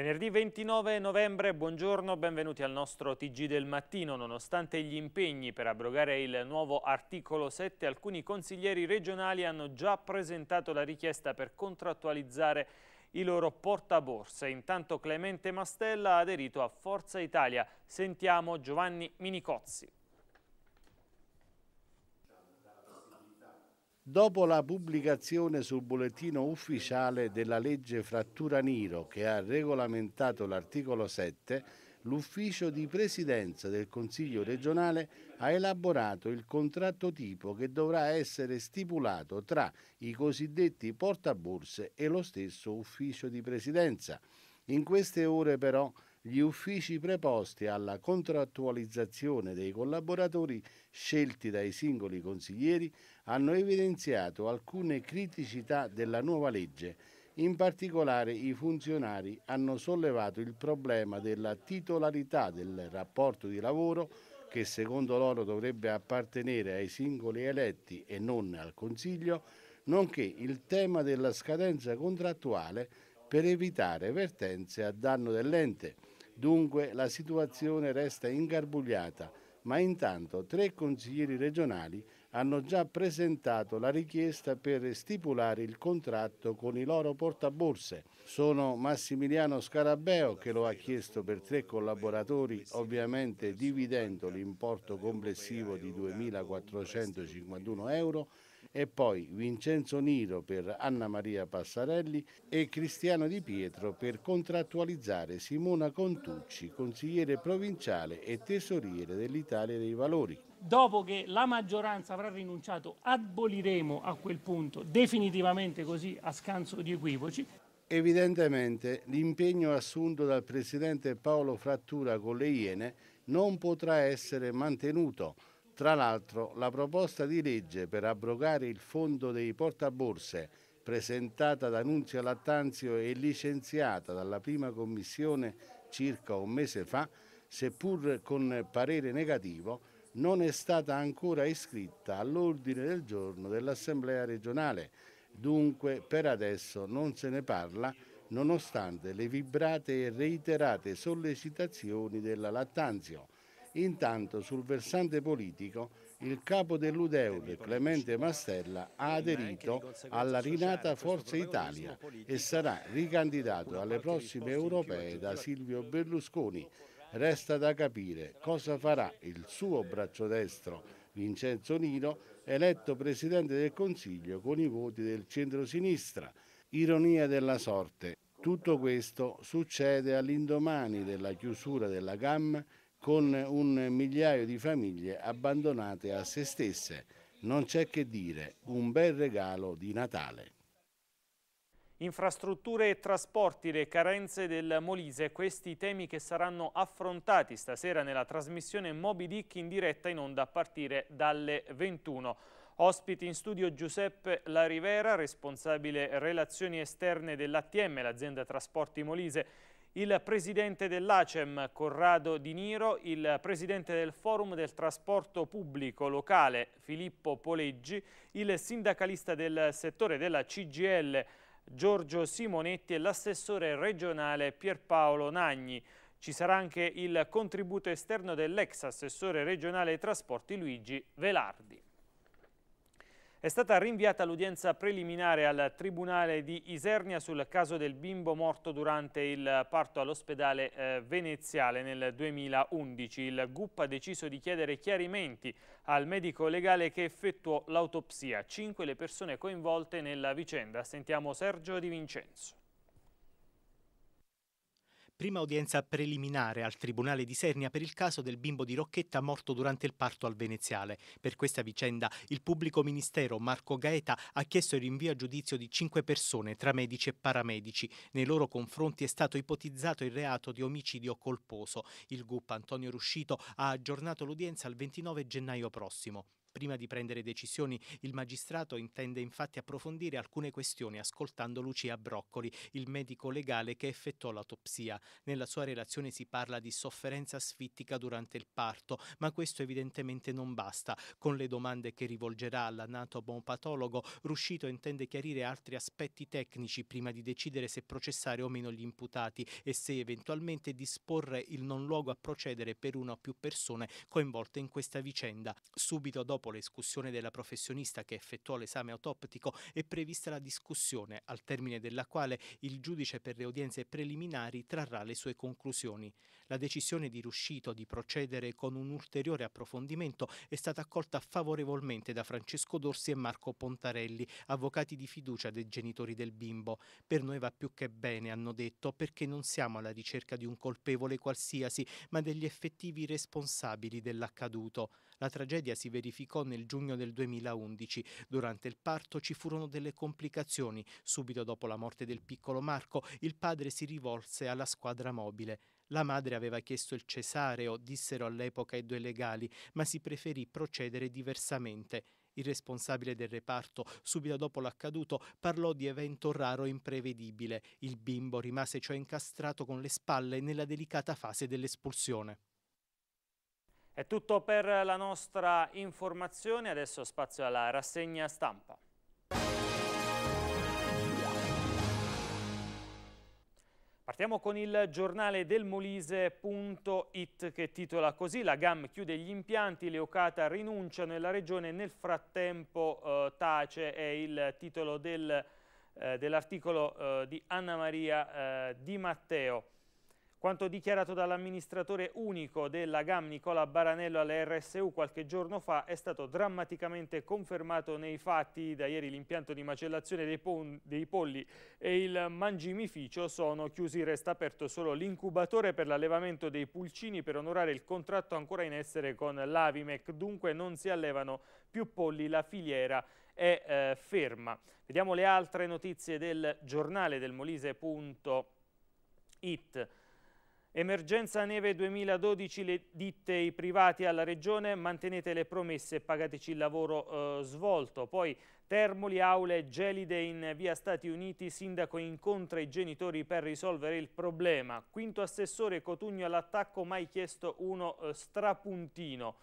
Venerdì 29 novembre, buongiorno, benvenuti al nostro TG del mattino. Nonostante gli impegni per abrogare il nuovo articolo 7, alcuni consiglieri regionali hanno già presentato la richiesta per contrattualizzare i loro portaborse. Intanto Clemente Mastella ha aderito a Forza Italia. Sentiamo Giovanni Minicozzi. Dopo la pubblicazione sul bollettino ufficiale della legge Frattura Niro che ha regolamentato l'articolo 7, l'ufficio di presidenza del Consiglio regionale ha elaborato il contratto tipo che dovrà essere stipulato tra i cosiddetti portaborse e lo stesso ufficio di presidenza. In queste ore però gli uffici preposti alla contrattualizzazione dei collaboratori scelti dai singoli consiglieri hanno evidenziato alcune criticità della nuova legge. In particolare i funzionari hanno sollevato il problema della titolarità del rapporto di lavoro che secondo loro dovrebbe appartenere ai singoli eletti e non al Consiglio, nonché il tema della scadenza contrattuale per evitare vertenze a danno dell'ente Dunque la situazione resta ingarbugliata, ma intanto tre consiglieri regionali hanno già presentato la richiesta per stipulare il contratto con i loro portaborse. Sono Massimiliano Scarabeo che lo ha chiesto per tre collaboratori, ovviamente dividendo l'importo complessivo di 2.451 euro e poi Vincenzo Niro per Anna Maria Passarelli e Cristiano Di Pietro per contrattualizzare Simona Contucci, consigliere provinciale e tesoriere dell'Italia dei Valori. Dopo che la maggioranza avrà rinunciato, aboliremo a quel punto definitivamente così a scanso di equivoci Evidentemente l'impegno assunto dal presidente Paolo Frattura con le Iene non potrà essere mantenuto tra l'altro la proposta di legge per abrogare il fondo dei portaborse presentata da Nunzio Lattanzio e licenziata dalla prima commissione circa un mese fa, seppur con parere negativo, non è stata ancora iscritta all'ordine del giorno dell'Assemblea regionale, dunque per adesso non se ne parla nonostante le vibrate e reiterate sollecitazioni della Lattanzio Intanto sul versante politico il capo dell'Udeul, Clemente Mastella, ha aderito alla rinata Forza Italia e sarà ricandidato alle prossime europee da Silvio Berlusconi. Resta da capire cosa farà il suo braccio destro, Vincenzo Nino, eletto Presidente del Consiglio con i voti del centro-sinistra. Ironia della sorte. Tutto questo succede all'indomani della chiusura della gamma con un migliaio di famiglie abbandonate a se stesse. Non c'è che dire, un bel regalo di Natale. Infrastrutture e trasporti, le carenze del Molise, questi temi che saranno affrontati stasera nella trasmissione Moby Dick in diretta in onda a partire dalle 21. Ospiti in studio Giuseppe La Rivera, responsabile relazioni esterne dell'ATM, l'azienda Trasporti Molise, il presidente dell'ACEM Corrado Di Niro, il presidente del Forum del Trasporto Pubblico Locale Filippo Poleggi, il sindacalista del settore della CGL Giorgio Simonetti e l'assessore regionale Pierpaolo Nagni. Ci sarà anche il contributo esterno dell'ex assessore regionale ai trasporti Luigi Velardi. È stata rinviata l'udienza preliminare al Tribunale di Isernia sul caso del bimbo morto durante il parto all'ospedale eh, veneziale nel 2011. Il GUP ha deciso di chiedere chiarimenti al medico legale che effettuò l'autopsia. Cinque le persone coinvolte nella vicenda. Sentiamo Sergio Di Vincenzo. Prima udienza preliminare al Tribunale di Sernia per il caso del bimbo di Rocchetta morto durante il parto al Veneziale. Per questa vicenda il pubblico ministero Marco Gaeta ha chiesto il rinvio a giudizio di cinque persone tra medici e paramedici. Nei loro confronti è stato ipotizzato il reato di omicidio colposo. Il GUP Antonio Ruscito ha aggiornato l'udienza al 29 gennaio prossimo. Prima di prendere decisioni, il magistrato intende infatti approfondire alcune questioni ascoltando Lucia Broccoli, il medico legale che effettuò l'autopsia. Nella sua relazione si parla di sofferenza asfittica durante il parto, ma questo evidentemente non basta. Con le domande che rivolgerà all'anatomopatologo, Ruscito intende chiarire altri aspetti tecnici prima di decidere se processare o meno gli imputati e se eventualmente disporre il non luogo a procedere per una o più persone coinvolte in questa vicenda. Subito dopo dopo l'escussione della professionista che effettuò l'esame autoptico è prevista la discussione, al termine della quale il giudice per le udienze preliminari trarrà le sue conclusioni. La decisione di Ruscito di procedere con un ulteriore approfondimento è stata accolta favorevolmente da Francesco Dorsi e Marco Pontarelli, avvocati di fiducia dei genitori del bimbo. Per noi va più che bene, hanno detto, perché non siamo alla ricerca di un colpevole qualsiasi, ma degli effettivi responsabili dell'accaduto. La tragedia si verificò nel giugno del 2011. Durante il parto ci furono delle complicazioni. Subito dopo la morte del piccolo Marco, il padre si rivolse alla squadra mobile. La madre aveva chiesto il cesareo, dissero all'epoca i due legali, ma si preferì procedere diversamente. Il responsabile del reparto, subito dopo l'accaduto, parlò di evento raro e imprevedibile. Il bimbo rimase cioè incastrato con le spalle nella delicata fase dell'espulsione. È tutto per la nostra informazione, adesso spazio alla rassegna stampa. Partiamo con il giornale del Molise.it che titola così La GAM chiude gli impianti, le Ocata rinunciano e la regione nel frattempo eh, tace è il titolo del, eh, dell'articolo eh, di Anna Maria eh, Di Matteo. Quanto dichiarato dall'amministratore unico della GAM Nicola Baranello alle RSU qualche giorno fa è stato drammaticamente confermato nei fatti. Da ieri l'impianto di macellazione dei, dei polli e il mangimificio sono chiusi, resta aperto solo l'incubatore per l'allevamento dei pulcini per onorare il contratto ancora in essere con l'Avimec. Dunque non si allevano più polli, la filiera è eh, ferma. Vediamo le altre notizie del giornale del Molise.it. Emergenza neve 2012, le ditte, i privati alla regione, mantenete le promesse e pagateci il lavoro eh, svolto. Poi Termoli, aule gelide in via Stati Uniti, sindaco incontra i genitori per risolvere il problema. Quinto assessore Cotugno all'attacco, mai chiesto uno eh, strapuntino.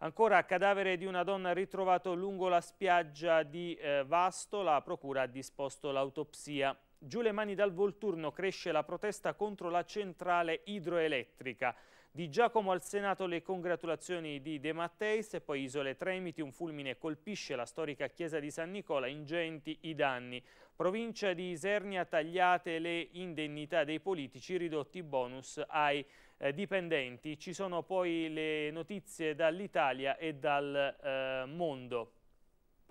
Ancora cadavere di una donna ritrovato lungo la spiaggia di eh, Vasto, la procura ha disposto l'autopsia. Giù le mani dal Volturno cresce la protesta contro la centrale idroelettrica. Di Giacomo al Senato le congratulazioni di De Matteis e poi Isole Tremiti, un fulmine colpisce la storica chiesa di San Nicola, ingenti i danni. Provincia di Isernia tagliate le indennità dei politici, ridotti i bonus ai eh, dipendenti. Ci sono poi le notizie dall'Italia e dal eh, mondo.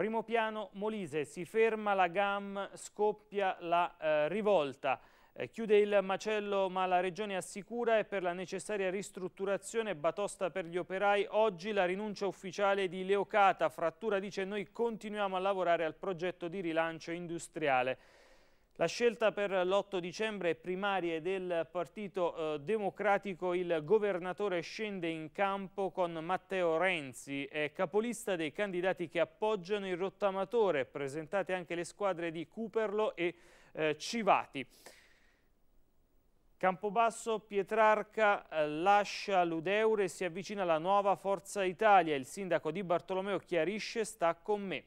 Primo piano Molise, si ferma la GAM, scoppia la eh, rivolta. Eh, chiude il macello ma la Regione assicura e per la necessaria ristrutturazione batosta per gli operai. Oggi la rinuncia ufficiale di Leocata. Frattura dice noi continuiamo a lavorare al progetto di rilancio industriale. La scelta per l'8 dicembre primarie del Partito eh, Democratico, il governatore scende in campo con Matteo Renzi, è capolista dei candidati che appoggiano il rottamatore, presentate anche le squadre di Cuperlo e eh, Civati. Campobasso Pietrarca eh, lascia l'Udeure e si avvicina alla nuova Forza Italia. Il sindaco di Bartolomeo chiarisce sta con me.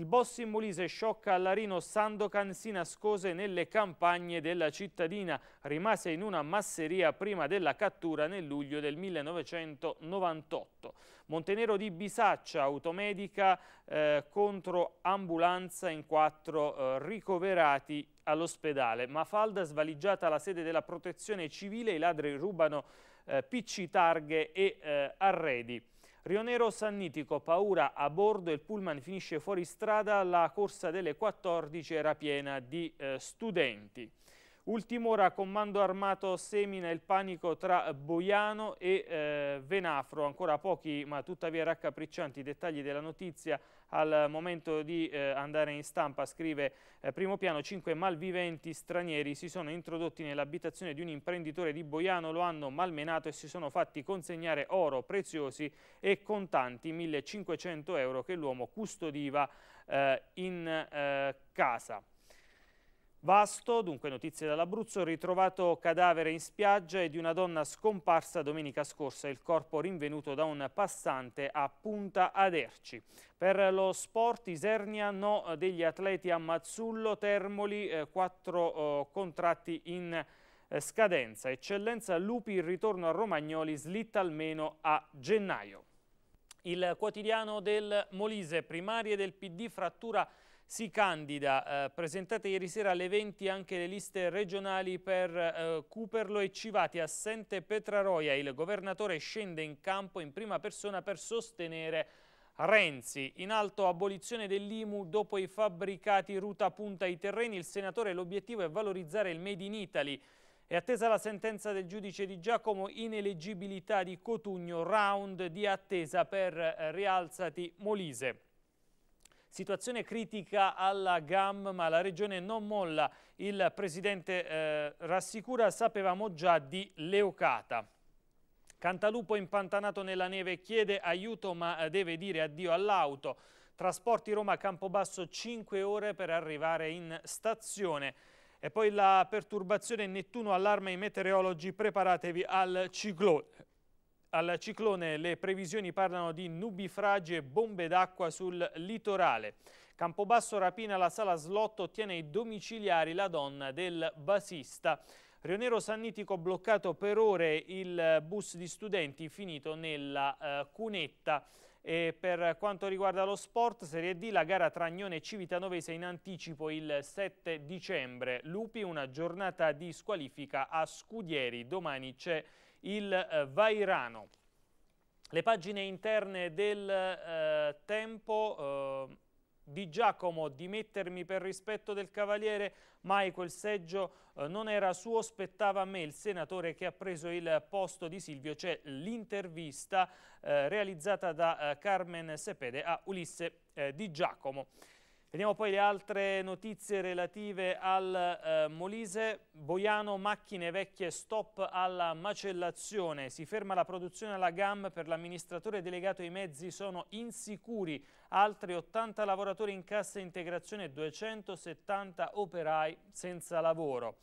Il boss in Molise sciocca al Sandocan si nascose nelle campagne della cittadina, rimase in una masseria prima della cattura nel luglio del 1998. Montenero di Bisaccia, automedica eh, contro ambulanza in quattro eh, ricoverati all'ospedale. Mafalda svaligiata la sede della protezione civile, i ladri rubano eh, picci, targhe e eh, arredi. Rionero Sannitico, paura a bordo, il pullman finisce fuori strada, la corsa delle 14 era piena di eh, studenti. Ultim'ora comando armato semina il panico tra Boiano e eh, Venafro, ancora pochi ma tuttavia raccapriccianti dettagli della notizia al momento di eh, andare in stampa scrive eh, primo piano cinque malviventi stranieri si sono introdotti nell'abitazione di un imprenditore di Boiano, lo hanno malmenato e si sono fatti consegnare oro preziosi e contanti 1500 euro che l'uomo custodiva eh, in eh, casa. Vasto, dunque notizie dall'Abruzzo, ritrovato cadavere in spiaggia e di una donna scomparsa domenica scorsa, il corpo rinvenuto da un passante a Punta Aderci. Per lo sport Isernia no eh, degli atleti a Mazzullo, Termoli, eh, quattro eh, contratti in eh, scadenza. Eccellenza Lupi, il ritorno a Romagnoli slitta almeno a gennaio. Il quotidiano del Molise, primarie del PD, frattura si candida, eh, presentate ieri sera alle 20 anche le liste regionali per eh, Cuperlo e Civati, assente Petraroia, il governatore scende in campo in prima persona per sostenere Renzi, in alto abolizione dell'IMU dopo i fabbricati ruta punta ai terreni, il senatore l'obiettivo è valorizzare il Made in Italy, è attesa la sentenza del giudice di Giacomo, ineleggibilità di Cotugno, round di attesa per eh, Rialzati Molise. Situazione critica alla GAM, ma la regione non molla. Il presidente eh, rassicura, sapevamo già di Leucata. Cantalupo impantanato nella neve chiede aiuto ma eh, deve dire addio all'auto. Trasporti Roma Campobasso 5 ore per arrivare in stazione. E poi la perturbazione Nettuno allarma i meteorologi, preparatevi al ciclone. Al ciclone le previsioni parlano di nubifragi e bombe d'acqua sul litorale. Campobasso rapina la sala slot, ottiene i domiciliari la donna del basista. Rionero Sannitico bloccato per ore il bus di studenti finito nella eh, cunetta. E per quanto riguarda lo sport, Serie D, la gara Tragnone Civitanovese in anticipo il 7 dicembre. Lupi, una giornata di squalifica a Scudieri. Domani c'è il eh, Vairano. Le pagine interne del eh, tempo eh, di Giacomo dimettermi per rispetto del cavaliere, mai quel seggio eh, non era suo, spettava a me il senatore che ha preso il posto di Silvio. C'è cioè l'intervista eh, realizzata da eh, Carmen Sepede a Ulisse eh, di Giacomo. Vediamo poi le altre notizie relative al eh, Molise. Boiano, macchine vecchie, stop alla macellazione. Si ferma la produzione alla GAM per l'amministratore delegato i mezzi sono insicuri. Altri 80 lavoratori in cassa integrazione e 270 operai senza lavoro.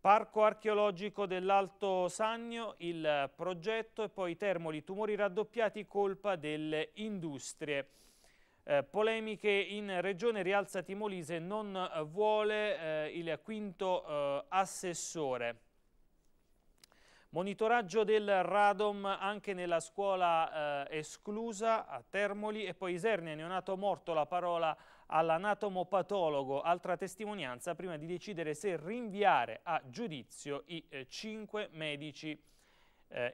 Parco archeologico dell'Alto Sannio, il progetto e poi Termoli, tumori raddoppiati, colpa delle industrie. Eh, polemiche in regione Rialza Timolise non eh, vuole eh, il quinto eh, assessore. Monitoraggio del radom anche nella scuola eh, esclusa a Termoli e poi Isernia, neonato morto, la parola all'anatomopatologo. Altra testimonianza prima di decidere se rinviare a giudizio i cinque medici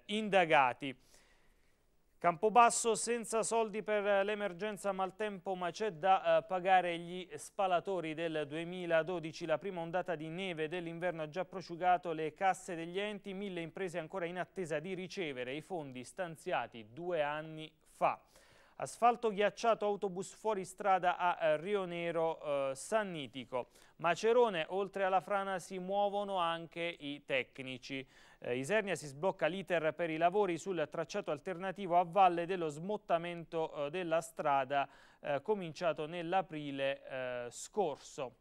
indagati. Campobasso senza soldi per eh, l'emergenza maltempo ma c'è da eh, pagare gli spalatori del 2012, la prima ondata di neve dell'inverno ha già prosciugato le casse degli enti, mille imprese ancora in attesa di ricevere i fondi stanziati due anni fa. Asfalto ghiacciato autobus fuori strada a Rionero eh, eh Sannitico. Macerone, oltre alla frana si muovono anche i tecnici. Eh, Isernia si sblocca l'iter per i lavori sul tracciato alternativo a valle dello smottamento eh, della strada eh, cominciato nell'aprile eh, scorso.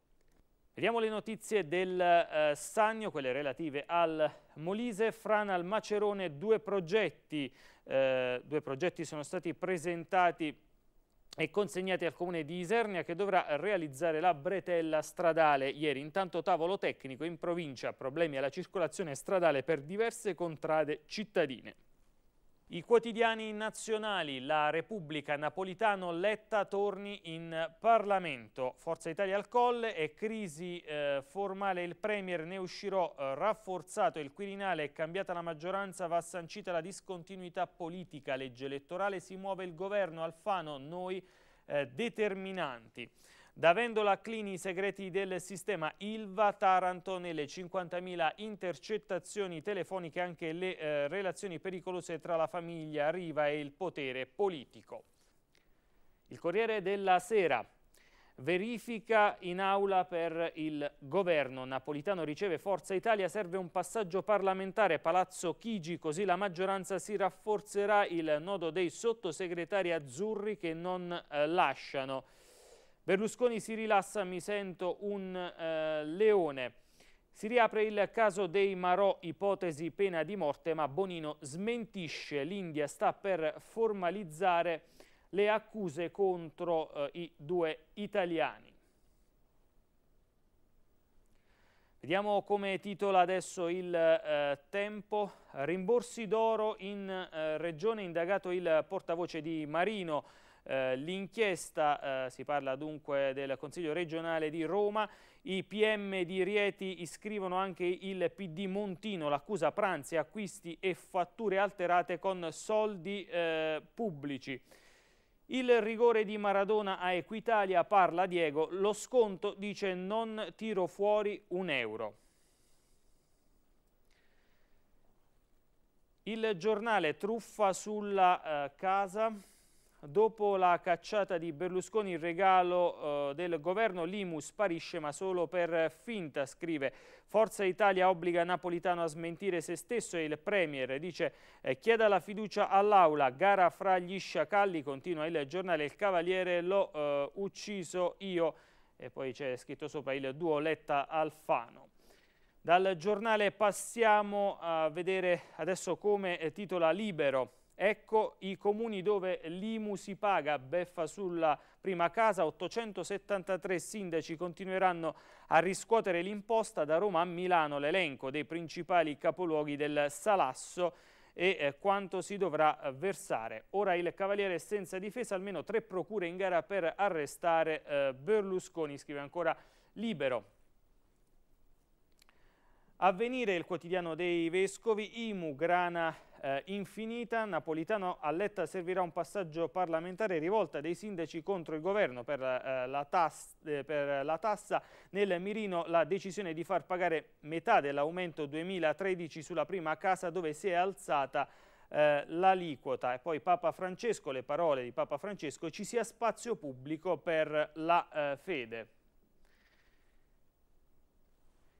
Vediamo le notizie del eh, Sannio, quelle relative al Molise. Frana al Macerone, due progetti, eh, due progetti sono stati presentati e consegnati al comune di Isernia che dovrà realizzare la bretella stradale. Ieri intanto tavolo tecnico in provincia, problemi alla circolazione stradale per diverse contrade cittadine. I quotidiani nazionali, la Repubblica Napolitano, Letta torni in Parlamento, Forza Italia al colle e crisi eh, formale, il Premier ne uscirò eh, rafforzato, il Quirinale è cambiata la maggioranza, va sancita la discontinuità politica, legge elettorale, si muove il governo, Alfano, noi eh, determinanti. Da Vendola Clini i segreti del sistema Ilva Taranto nelle 50.000 intercettazioni telefoniche anche le eh, relazioni pericolose tra la famiglia Riva e il potere politico. Il Corriere della Sera verifica in aula per il governo. Napolitano riceve Forza Italia, serve un passaggio parlamentare Palazzo Chigi, così la maggioranza si rafforzerà il nodo dei sottosegretari azzurri che non eh, lasciano Berlusconi si rilassa, mi sento un eh, leone. Si riapre il caso dei Marò, ipotesi pena di morte, ma Bonino smentisce. L'India sta per formalizzare le accuse contro eh, i due italiani. Vediamo come titola adesso il eh, tempo. Rimborsi d'oro in eh, regione, indagato il portavoce di Marino. Eh, l'inchiesta, eh, si parla dunque del Consiglio regionale di Roma, i PM di Rieti iscrivono anche il PD Montino, l'accusa pranzi, acquisti e fatture alterate con soldi eh, pubblici. Il rigore di Maradona a Equitalia, parla Diego, lo sconto dice non tiro fuori un euro. Il giornale truffa sulla eh, casa... Dopo la cacciata di Berlusconi il regalo eh, del governo l'IMU sparisce ma solo per finta, scrive. Forza Italia obbliga Napolitano a smentire se stesso e il Premier dice eh, chieda la fiducia all'Aula, gara fra gli sciacalli, continua il giornale Il Cavaliere, l'ho eh, ucciso io e poi c'è scritto sopra il duo Letta Alfano. Dal giornale passiamo a vedere adesso come eh, titola Libero Ecco i comuni dove l'IMU si paga, beffa sulla prima casa, 873 sindaci continueranno a riscuotere l'imposta da Roma a Milano, l'elenco dei principali capoluoghi del Salasso e eh, quanto si dovrà eh, versare. Ora il Cavaliere senza difesa, almeno tre procure in gara per arrestare eh, Berlusconi, scrive ancora Libero. Avvenire il quotidiano dei Vescovi, IMU, grana eh, infinita, Napolitano a Letta servirà un passaggio parlamentare rivolta dei sindaci contro il governo per, eh, la, tas eh, per la tassa, nel mirino la decisione di far pagare metà dell'aumento 2013 sulla prima casa dove si è alzata eh, l'aliquota e poi Papa Francesco, le parole di Papa Francesco, ci sia spazio pubblico per la eh, fede.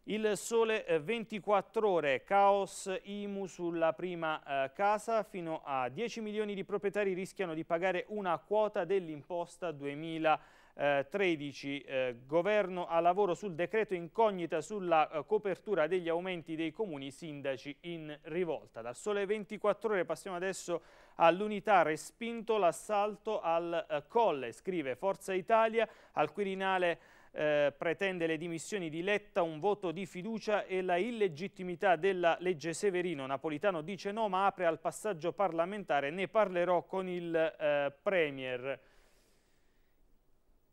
Il sole 24 eh, ore, caos IMU sulla prima eh, casa, fino a 10 milioni di proprietari rischiano di pagare una quota dell'imposta 2013. Eh, governo a lavoro sul decreto incognita sulla eh, copertura degli aumenti dei comuni sindaci in rivolta. Dal sole 24 ore passiamo adesso all'unità respinto l'assalto al eh, colle, scrive Forza Italia al Quirinale eh, pretende le dimissioni di Letta, un voto di fiducia e la illegittimità della legge Severino. Napolitano dice no ma apre al passaggio parlamentare, ne parlerò con il eh, Premier.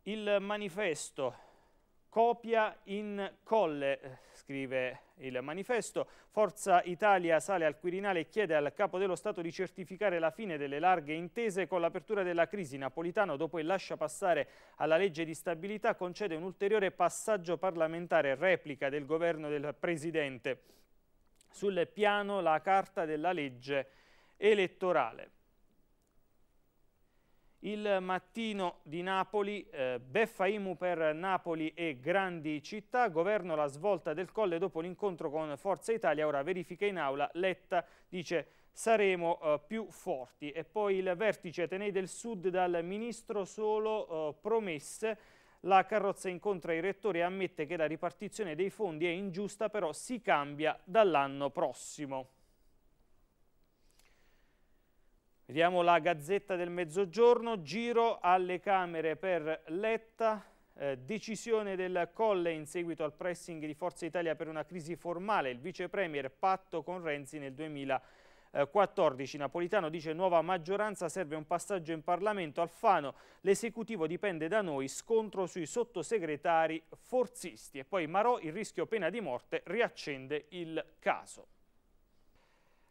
Il manifesto copia in colle scrive il manifesto. Forza Italia sale al Quirinale e chiede al Capo dello Stato di certificare la fine delle larghe intese con l'apertura della crisi. Napolitano, dopo il lascia passare alla legge di stabilità, concede un ulteriore passaggio parlamentare, replica del governo del Presidente. Sul piano la carta della legge elettorale. Il mattino di Napoli, eh, beffa IMU per Napoli e grandi città, governo la svolta del Colle dopo l'incontro con Forza Italia, ora verifica in aula, Letta dice saremo eh, più forti. E poi il vertice Atenei del Sud dal Ministro solo eh, promesse, la carrozza incontra i rettori e ammette che la ripartizione dei fondi è ingiusta, però si cambia dall'anno prossimo. Vediamo la Gazzetta del Mezzogiorno, giro alle Camere per Letta, eh, decisione del Colle in seguito al pressing di Forza Italia per una crisi formale, il vice premier patto con Renzi nel 2014. Napolitano dice nuova maggioranza, serve un passaggio in Parlamento, Alfano, l'esecutivo dipende da noi, scontro sui sottosegretari forzisti e poi Marò, il rischio pena di morte, riaccende il caso.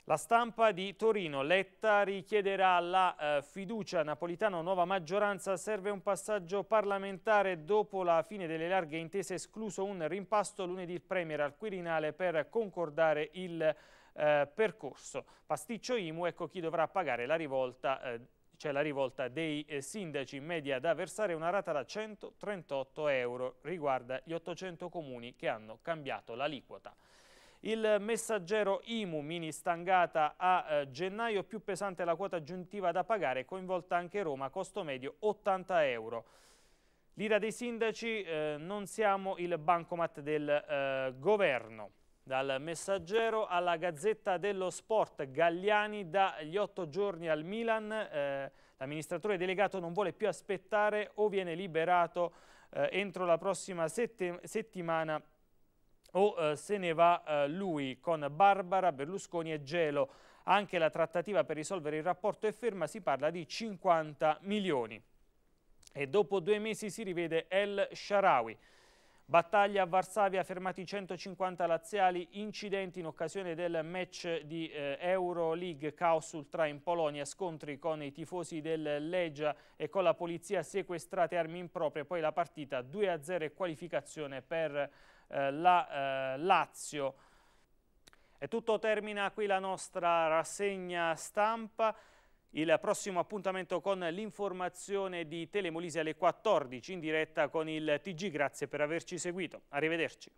La stampa di Torino, Letta richiederà la eh, fiducia napolitano, nuova maggioranza, serve un passaggio parlamentare dopo la fine delle larghe intese, escluso un rimpasto lunedì il Premier al Quirinale per concordare il eh, percorso. Pasticcio Imu, ecco chi dovrà pagare la rivolta, eh, cioè la rivolta dei eh, sindaci in media da versare una rata da 138 euro, riguarda gli 800 comuni che hanno cambiato l'aliquota. Il messaggero IMU mini stangata a eh, gennaio, più pesante la quota aggiuntiva da pagare, coinvolta anche Roma, costo medio 80 euro. L'ira dei sindaci, eh, non siamo il bancomat del eh, governo. Dal messaggero alla Gazzetta dello Sport, Gagliani gli otto giorni al Milan, eh, l'amministratore delegato non vuole più aspettare o viene liberato eh, entro la prossima sette settimana o eh, se ne va eh, lui con Barbara, Berlusconi e Gelo. Anche la trattativa per risolvere il rapporto è ferma, si parla di 50 milioni. E dopo due mesi si rivede El Sharawi. Battaglia a Varsavia, fermati 150 laziali, incidenti in occasione del match di eh, Euroleague Caos Ultra in Polonia, scontri con i tifosi del Legia e con la polizia sequestrate armi improprie, poi la partita 2-0 e qualificazione per eh, la eh, Lazio. E tutto termina qui la nostra rassegna stampa. Il prossimo appuntamento con l'informazione di Telemolise alle 14 in diretta con il TG. Grazie per averci seguito. Arrivederci.